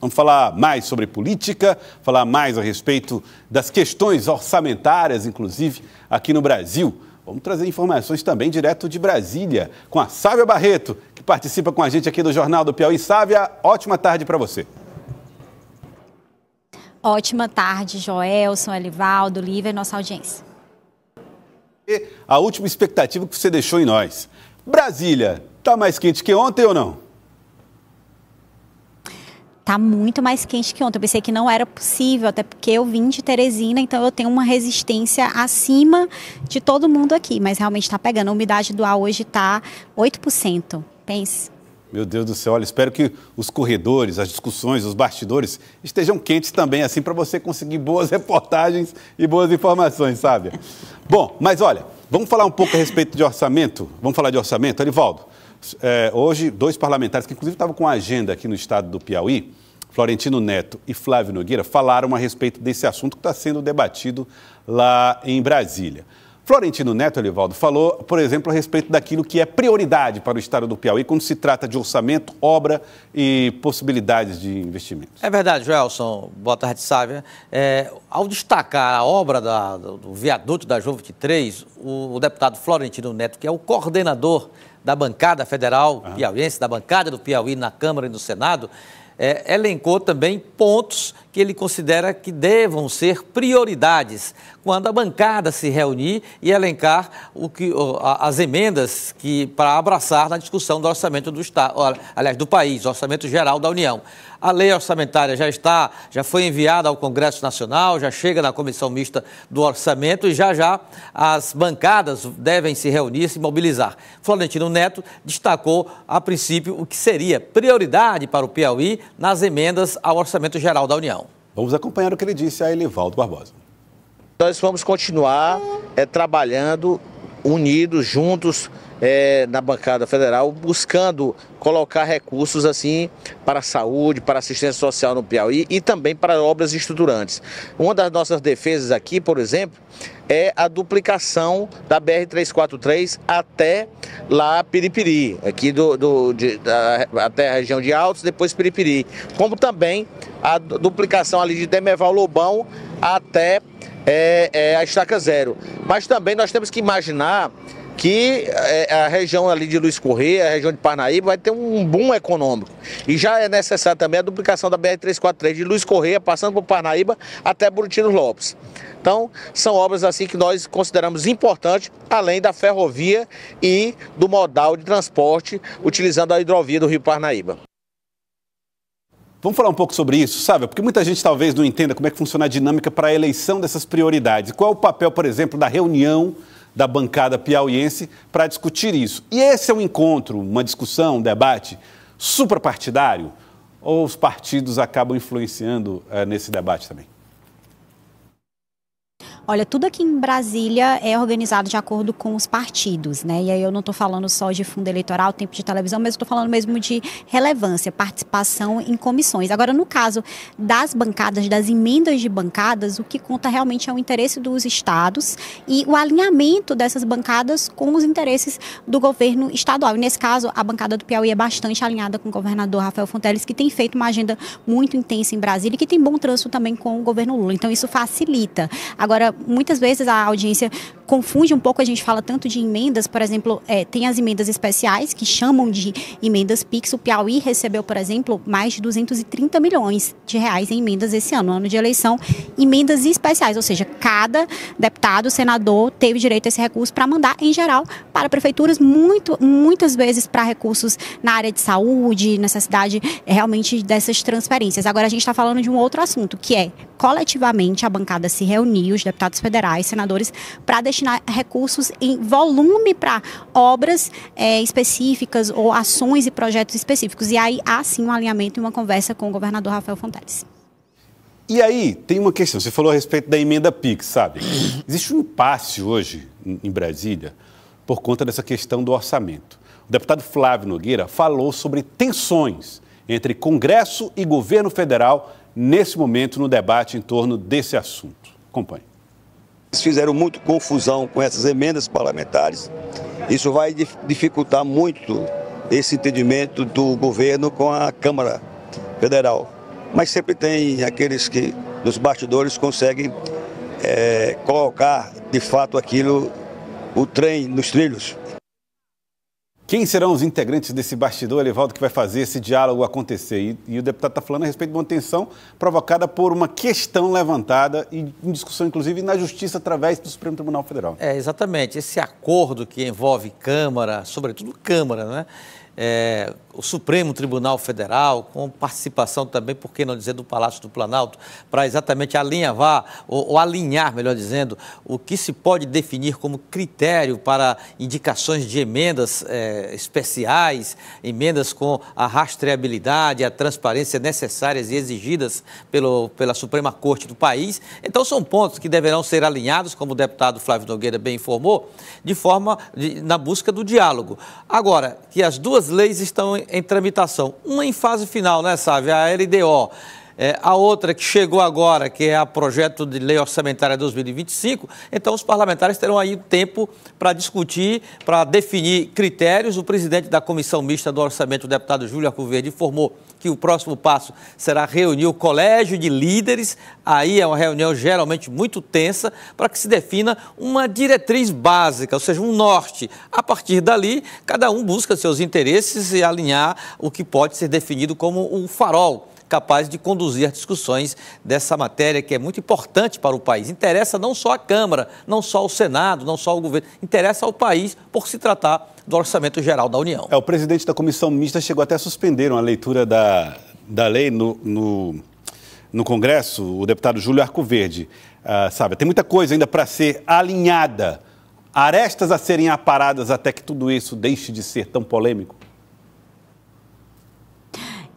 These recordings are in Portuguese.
Vamos falar mais sobre política, falar mais a respeito das questões orçamentárias, inclusive aqui no Brasil. Vamos trazer informações também direto de Brasília, com a Sávia Barreto, que participa com a gente aqui do Jornal do Piauí. Sávia, ótima tarde para você. Ótima tarde, Joelson, Elivaldo, Lívia e nossa audiência. E a última expectativa que você deixou em nós. Brasília, está mais quente que ontem ou não? tá muito mais quente que ontem. Eu pensei que não era possível, até porque eu vim de Teresina, então eu tenho uma resistência acima de todo mundo aqui, mas realmente está pegando. A umidade do ar hoje está 8%. Pense. Meu Deus do céu, olha, espero que os corredores, as discussões, os bastidores estejam quentes também, assim, para você conseguir boas reportagens e boas informações, sabe? Bom, mas olha, vamos falar um pouco a respeito de orçamento? Vamos falar de orçamento? Arivaldo, é, hoje, dois parlamentares, que inclusive estavam com a agenda aqui no estado do Piauí, Florentino Neto e Flávio Nogueira falaram a respeito desse assunto que está sendo debatido lá em Brasília. Florentino Neto, Olivaldo, falou, por exemplo, a respeito daquilo que é prioridade para o Estado do Piauí quando se trata de orçamento, obra e possibilidades de investimentos. É verdade, Joelson. Boa tarde, Sávia. É, ao destacar a obra da, do viaduto da Jovem 3, o, o deputado Florentino Neto, que é o coordenador da bancada federal uhum. piauiense, da bancada do Piauí na Câmara e no Senado, é, elencou também pontos que ele considera que devam ser prioridades quando a bancada se reunir e elencar o que, as emendas que para abraçar na discussão do orçamento do Estado, aliás, do país, orçamento geral da União. A lei orçamentária já está, já foi enviada ao Congresso Nacional, já chega na comissão mista do orçamento e já já as bancadas devem se reunir, se mobilizar. Florentino Neto destacou a princípio o que seria prioridade para o Piauí nas emendas ao orçamento geral da União. Vamos acompanhar o que ele disse a Elivaldo Barbosa. Nós vamos continuar é, trabalhando unidos, juntos, é, na bancada federal, buscando colocar recursos assim para a saúde, para a assistência social no Piauí e também para obras estruturantes. Uma das nossas defesas aqui, por exemplo, é a duplicação da BR-343 até lá Piripiri, aqui do, do de, da, até a região de Altos, depois Piripiri, como também a duplicação ali de Demerval Lobão até é, é, a Estaca Zero. Mas também nós temos que imaginar que é, é a região ali de Luiz Correia, a região de Parnaíba, vai ter um boom econômico. E já é necessário também a duplicação da BR-343 de Luiz Correia, passando por Parnaíba até Buritinos Lopes. Então, são obras assim que nós consideramos importantes, além da ferrovia e do modal de transporte, utilizando a hidrovia do Rio Parnaíba. Vamos falar um pouco sobre isso, sabe? Porque muita gente talvez não entenda como é que funciona a dinâmica para a eleição dessas prioridades. Qual é o papel, por exemplo, da reunião da bancada piauiense para discutir isso. E esse é um encontro, uma discussão, um debate superpartidário, ou os partidos acabam influenciando eh, nesse debate também? Olha, tudo aqui em Brasília é organizado de acordo com os partidos, né? E aí eu não estou falando só de fundo eleitoral, tempo de televisão, mas eu estou falando mesmo de relevância, participação em comissões. Agora, no caso das bancadas, das emendas de bancadas, o que conta realmente é o interesse dos estados e o alinhamento dessas bancadas com os interesses do governo estadual. E nesse caso, a bancada do Piauí é bastante alinhada com o governador Rafael Fonteles, que tem feito uma agenda muito intensa em Brasília e que tem bom trânsito também com o governo Lula. Então, isso facilita. Agora, muitas vezes a audiência confunde um pouco, a gente fala tanto de emendas, por exemplo, é, tem as emendas especiais, que chamam de emendas PIX. O Piauí recebeu, por exemplo, mais de 230 milhões de reais em emendas esse ano, ano de eleição, emendas especiais, ou seja, cada deputado, senador teve direito a esse recurso para mandar, em geral, para prefeituras, muito, muitas vezes para recursos na área de saúde, necessidade é, realmente dessas transferências. Agora a gente está falando de um outro assunto, que é coletivamente a bancada se reunir os deputados deputados federais, senadores, para destinar recursos em volume para obras é, específicas ou ações e projetos específicos. E aí há sim um alinhamento e uma conversa com o governador Rafael Fonteles. E aí, tem uma questão. Você falou a respeito da emenda PIX, sabe? Existe um impasse hoje em Brasília por conta dessa questão do orçamento. O deputado Flávio Nogueira falou sobre tensões entre Congresso e governo federal nesse momento no debate em torno desse assunto. Acompanhe fizeram muito confusão com essas emendas parlamentares. Isso vai dificultar muito esse entendimento do governo com a Câmara Federal. Mas sempre tem aqueles que, nos bastidores, conseguem é, colocar de fato aquilo, o trem nos trilhos. Quem serão os integrantes desse bastidor, Evaldo, que vai fazer esse diálogo acontecer? E, e o deputado está falando a respeito de uma tensão provocada por uma questão levantada e em discussão, inclusive, na Justiça através do Supremo Tribunal Federal. É, exatamente. Esse acordo que envolve Câmara, sobretudo Câmara, né? é, o Supremo Tribunal Federal, com participação também, por que não dizer, do Palácio do Planalto, para exatamente alinhavar, ou, ou, alinhar, melhor dizendo, o que se pode definir como critério para indicações de emendas é, especiais, emendas com a rastreabilidade, a transparência necessárias e exigidas pelo, pela Suprema Corte do país. Então, são pontos que deverão ser alinhados, como o deputado Flávio Nogueira bem informou, de forma, de, na busca do diálogo. Agora, que as duas duas leis estão em, tramitação. Uma em fase final, né, Sávia? É a LDO é, a outra que chegou agora, que é a projeto de lei orçamentária 2025, então os parlamentares terão aí tempo para discutir, para definir critérios. O presidente da comissão mista do orçamento, o deputado Júlio Arcoverde, informou que o próximo passo será reunir o colégio de líderes. Aí é uma reunião geralmente muito tensa para que se defina uma diretriz básica, ou seja, um norte. A partir dali, cada um busca seus interesses e alinhar o que pode ser definido como um farol capaz de conduzir as discussões dessa matéria que é muito importante para o país. Interessa não só a Câmara, não só o Senado, não só o governo, interessa ao país por se tratar do Orçamento Geral da União. É, o presidente da comissão mista chegou até a suspender uma leitura da, da lei no, no, no Congresso, o deputado Júlio Arcoverde. Ah, sabe, tem muita coisa ainda para ser alinhada. Arestas a serem aparadas até que tudo isso deixe de ser tão polêmico?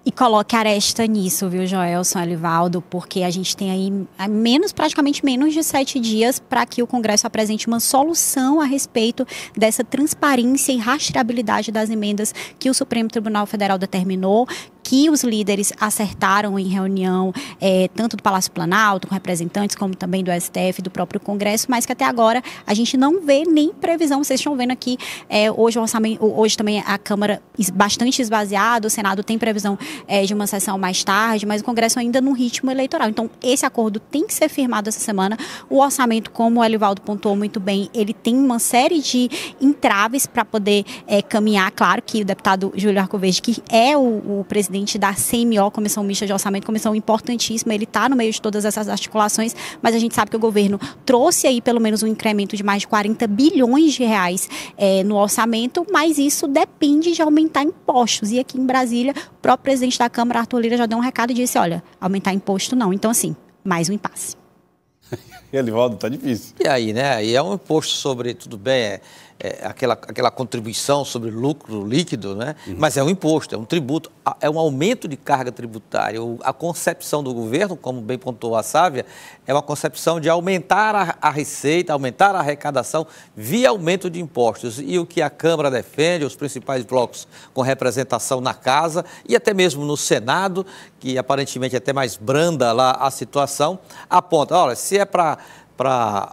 e coloque aresta nisso, viu, Joelson Alivaldo, porque a gente tem aí menos, praticamente menos de sete dias para que o Congresso apresente uma solução a respeito dessa transparência e rastreabilidade das emendas que o Supremo Tribunal Federal determinou, que os líderes acertaram em reunião, é, tanto do Palácio Planalto, com representantes, como também do STF, do próprio Congresso, mas que até agora a gente não vê nem previsão. Vocês estão vendo aqui é, hoje o orçamento, hoje também a Câmara bastante esvaziada, o Senado tem previsão é, de uma sessão mais tarde, mas o Congresso ainda no ritmo eleitoral. Então, esse acordo tem que ser firmado essa semana. O orçamento, como o Elivaldo pontuou muito bem, ele tem uma série de entraves para poder é, caminhar. Claro que o deputado Júlio Arcoverde, que é o, o presidente presidente da CMO, Comissão Mista de Orçamento, comissão importantíssima, ele está no meio de todas essas articulações, mas a gente sabe que o governo trouxe aí pelo menos um incremento de mais de 40 bilhões de reais é, no orçamento, mas isso depende de aumentar impostos. E aqui em Brasília, o próprio presidente da Câmara, Arthur Lira, já deu um recado e disse: olha, aumentar imposto não. Então, assim, mais um impasse. volta, tá difícil. E aí, né? E é um imposto sobre, tudo bem, é, é, aquela, aquela contribuição sobre lucro líquido, né? Uhum. mas é um imposto, é um tributo, é um aumento de carga tributária. A concepção do governo, como bem pontuou a Sávia, é uma concepção de aumentar a, a receita, aumentar a arrecadação via aumento de impostos. E o que a Câmara defende, os principais blocos com representação na Casa e até mesmo no Senado, que aparentemente é até mais branda lá a situação, aponta, olha, se é para para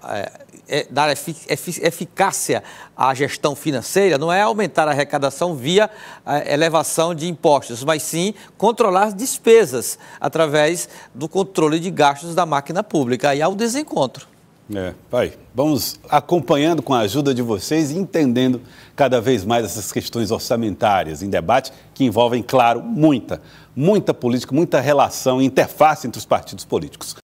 é, é, dar efic efic eficácia à gestão financeira não é aumentar a arrecadação via é, elevação de impostos, mas sim controlar as despesas através do controle de gastos da máquina pública. Aí há o um desencontro. É, pai, vamos acompanhando com a ajuda de vocês e entendendo cada vez mais essas questões orçamentárias em debate que envolvem, claro, muita, muita política, muita relação, interface entre os partidos políticos.